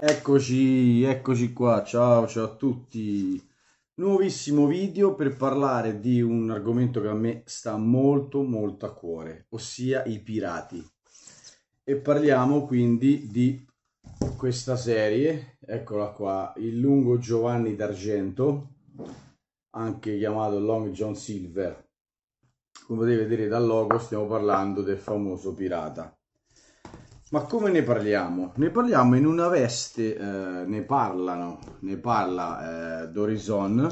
Eccoci, eccoci qua, ciao, ciao a tutti. Nuovissimo video per parlare di un argomento che a me sta molto molto a cuore, ossia i pirati. E parliamo quindi di questa serie, eccola qua, il lungo Giovanni d'Argento, anche chiamato Long John Silver. Come potete vedere dal logo stiamo parlando del famoso pirata ma come ne parliamo? Ne parliamo in una veste, eh, ne parlano, ne parla eh, Dorison,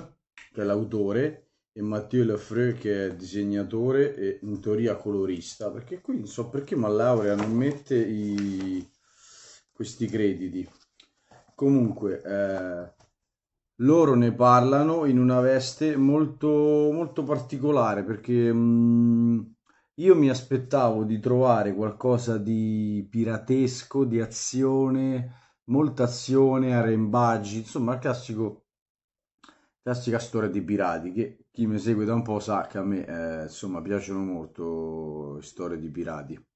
che è l'autore, e Matteo Lefreux, che è disegnatore e in teoria colorista, perché qui non so perché ma Laurea non mette i... questi crediti. Comunque, eh, loro ne parlano in una veste molto, molto particolare, perché... Mh, mm, io mi aspettavo di trovare qualcosa di piratesco, di azione, molta azione, arrembaggi, insomma, il classico, classica storia di pirati che chi mi segue da un po' sa che a me, eh, insomma, piacciono molto le storie di pirati.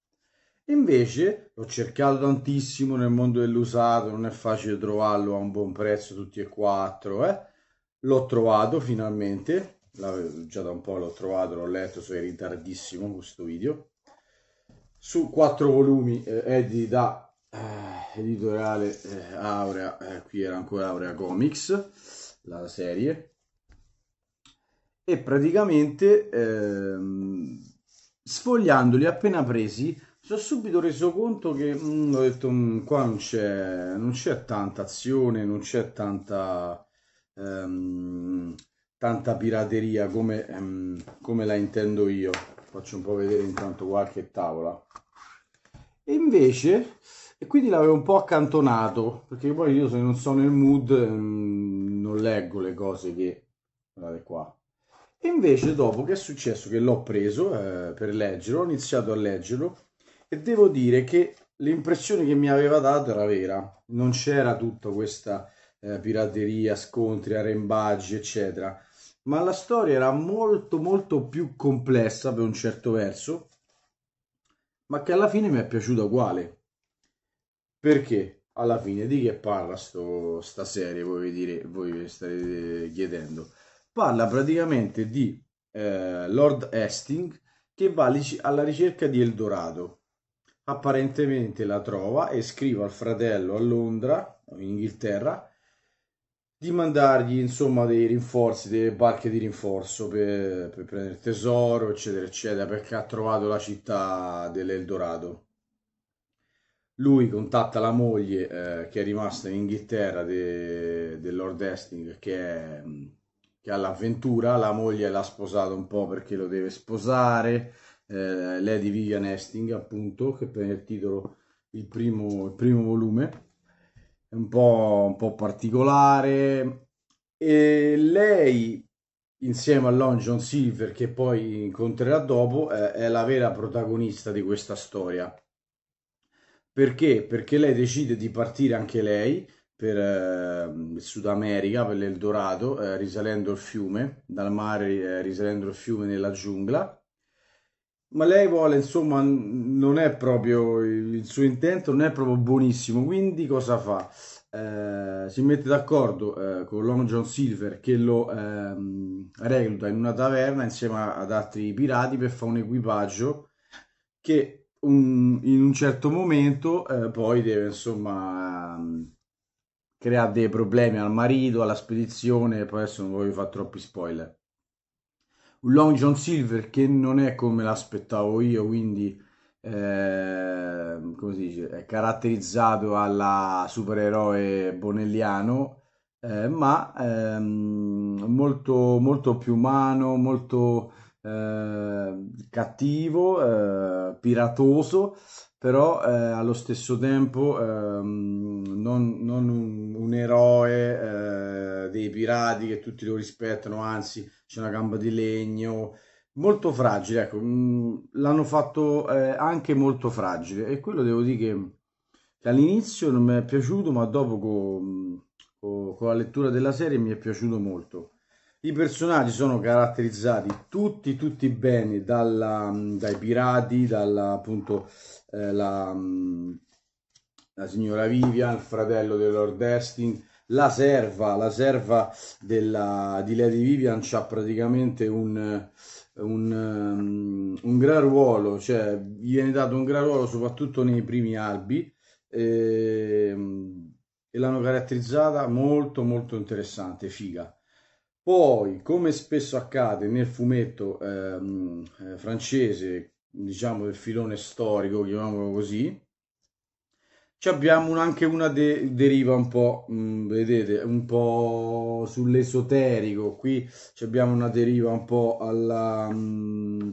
Invece l'ho cercato tantissimo nel mondo dell'usato, non è facile trovarlo a un buon prezzo tutti e quattro, eh. L'ho trovato finalmente, già da un po' l'ho trovato, l'ho letto, sono in ritardissimo questo video. Su quattro volumi eh, editi da eh, editoriale eh, Aurea, eh, qui era ancora Aurea Comics, la serie. E praticamente ehm, sfogliandoli appena presi mi sono subito reso conto che mh, mm, ho detto mh, mm, qua non c'è, non c'è tanta azione, non c'è tanta... Um, tanta pirateria come, um, come la intendo io. Faccio un po' vedere intanto qualche tavola. E invece, e quindi l'avevo un po' accantonato, perché poi io se non sono nel mood um, non leggo le cose che... Guardate qua. E invece dopo che è successo che l'ho preso eh, per leggerlo, ho iniziato a leggerlo e devo dire che l'impressione che mi aveva dato era vera, non c'era tutta questa eh, pirateria, scontri, arrembaggi, eccetera ma la storia era molto molto più complessa per un certo verso, ma che alla fine mi è piaciuta uguale. Perché alla fine di che parla sto, sta serie, voi, dire, voi vi state eh, chiedendo? Parla praticamente di eh, Lord Hastings che va alla ricerca di Eldorado. Apparentemente la trova e scrive al fratello a Londra, in Inghilterra, di mandargli insomma dei rinforzi, delle barche di rinforzo per, per prendere tesoro, eccetera, eccetera, perché ha trovato la città dell'Eldorado. Lui contatta la moglie eh, che è rimasta in Inghilterra del de Lord Hastings che, è, che ha la moglie l'ha sposato un po' perché lo deve sposare, eh, Lady Vivian Hastings appunto, che prende il titolo il primo, il primo volume un po', un po' particolare. E lei, insieme a Long John Silver, che poi incontrerà dopo, è, è la vera protagonista di questa storia. Perché? Perché lei decide di partire anche lei per eh, il Sud America, per l'Eldorado, eh, risalendo il fiume, dal mare eh, risalendo il fiume nella giungla ma lei vuole, insomma, non è proprio il suo intento, non è proprio buonissimo. Quindi cosa fa? Eh, si mette d'accordo eh, con Long John Silver che lo ehm, recluta in una taverna insieme ad altri pirati per fare un equipaggio che un, in un certo momento eh, poi deve insomma ehm, creare dei problemi al marito, alla spedizione, poi adesso non voglio fare troppi spoiler un Long John Silver che non è come l'aspettavo io, quindi eh, come si dice, è caratterizzato alla supereroe bonelliano, eh, ma ehm, molto, molto più umano, molto ehm, eh, cattivo, piratoso però eh, allo stesso tempo ehm, non, non un, un, eroe eh, dei pirati che tutti lo rispettano, anzi c'è una gamba di legno, molto fragile, ecco, mm, l'hanno fatto eh, anche molto fragile e quello devo dire che, che all'inizio non mi è piaciuto, ma dopo con, con, con la lettura della serie mi è piaciuto molto. I personaggi sono caratterizzati tutti, tutti bene dalla, mm, dai pirati, dalla appunto eh, la, mm, la, signora Vivian, il fratello del Lord Destin, la serva, la serva della, di Lady Vivian ha praticamente un, un, mm, un, gran ruolo, cioè viene dato un gran ruolo soprattutto nei primi albi eh, e l'hanno caratterizzata molto molto interessante, figa poi, come spesso accade nel fumetto ehm, eh, francese, diciamo del filone storico, chiamiamolo così, ci abbiamo anche una de- deriva un po', mh, mm, vedete, un po' sull'esoterico. Qui abbiamo una deriva un po' alla... Mh, mm,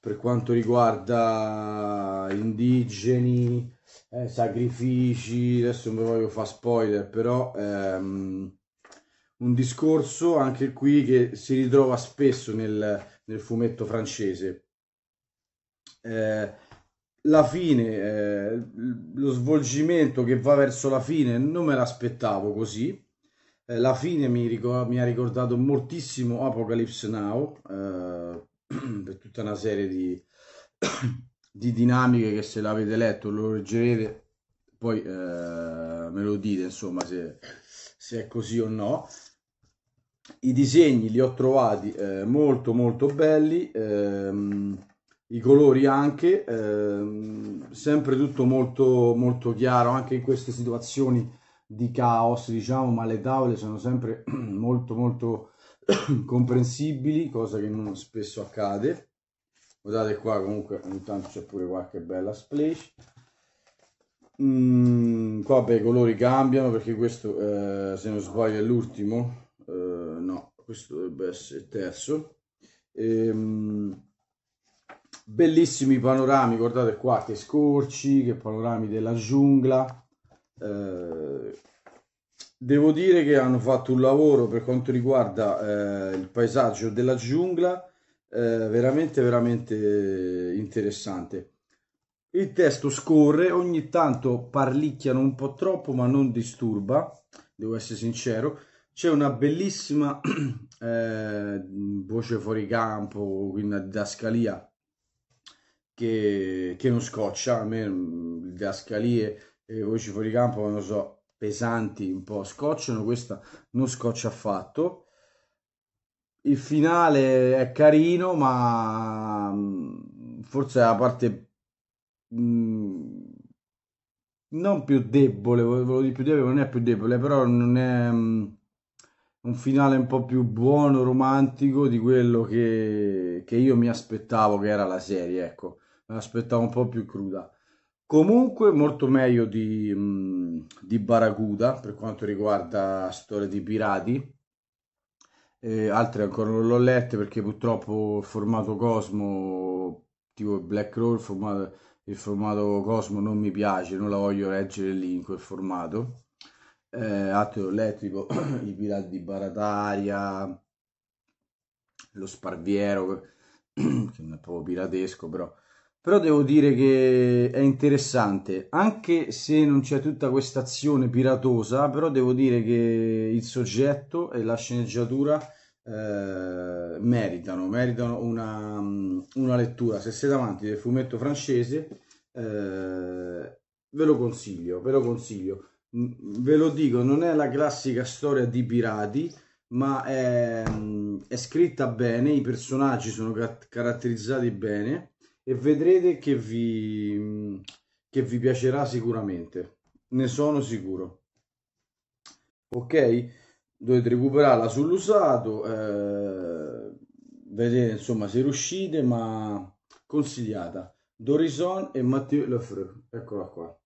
per quanto riguarda indigeni, eh, sacrifici, adesso non voglio fare spoiler, però ehm, un discorso anche qui che si ritrova spesso nel, nel fumetto francese. Eh, la fine, eh, lo svolgimento che va verso la fine, non me l'aspettavo così. Eh, la fine mi, ricor- mi, ha ricordato moltissimo Apocalypse Now, eh, per tutta una serie di, di, dinamiche che se l'avete letto lo leggerete, poi eh, me lo dite insomma se, se è così o no i disegni li ho trovati eh, molto molto belli, ehm, i colori anche, ehm, sempre tutto molto molto chiaro anche in queste situazioni di caos diciamo, ma le tavole sono sempre molto molto comprensibili, cosa che non spesso accade. Guardate qua comunque ogni tanto c'è pure qualche bella splash. Mm, qua beh, i colori cambiano perché questo eh, se non sbaglio è l'ultimo questo dovrebbe essere il terzo. Ehm, bellissimi panorami, guardate qua che scorci, che panorami della giungla. Eh, devo dire che hanno fatto un lavoro per quanto riguarda eh, il paesaggio della giungla eh, veramente veramente interessante. Il testo scorre, ogni tanto parlicchiano un po' troppo, ma non disturba, devo essere sincero c'è una bellissima eh, voce fuori campo, quindi una didascalia che, che non scoccia, a me mm, le didascalie e le voci fuori campo, non so, pesanti un po' scocciano, questa non scoccia affatto. Il finale è carino, ma mm, forse è la parte mh, mm, non più debole, volevo dire più debole, non è più debole, però non è un finale un po' più buono, romantico di quello che, che io mi aspettavo che era la serie, ecco, me l'aspettavo un po' più cruda. Comunque molto meglio di, di Barracuda per quanto riguarda storie di pirati, e altre ancora non l'ho lette perché purtroppo il formato Cosmo, tipo Black Roll, il formato, il formato Cosmo non mi piace, non la voglio leggere lì in quel formato eh, Ateo Elettrico, i Pirati di Barataria, lo Sparviero, che non è proprio piratesco però. Però devo dire che è interessante, anche se non c'è tutta questa azione piratosa, però devo dire che il soggetto e la sceneggiatura eh, meritano, meritano una, mm, una, lettura. Se siete avanti del fumetto francese, eh, ve lo consiglio, ve lo consiglio ve lo dico, non è la classica storia di pirati, ma è, mm, è scritta bene, i personaggi sono caratterizzati bene e vedrete che vi, mm, che vi piacerà sicuramente, ne sono sicuro. Ok? Dovete recuperarla sull'usato, eh, vedete insomma se riuscite, ma consigliata. Dorison e Matteo Lefreux, eccola qua.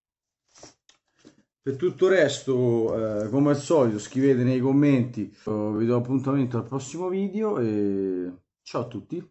Per tutto il resto, eh, come al solito, scrivete nei commenti. Eh, vi do appuntamento al prossimo video e ciao a tutti.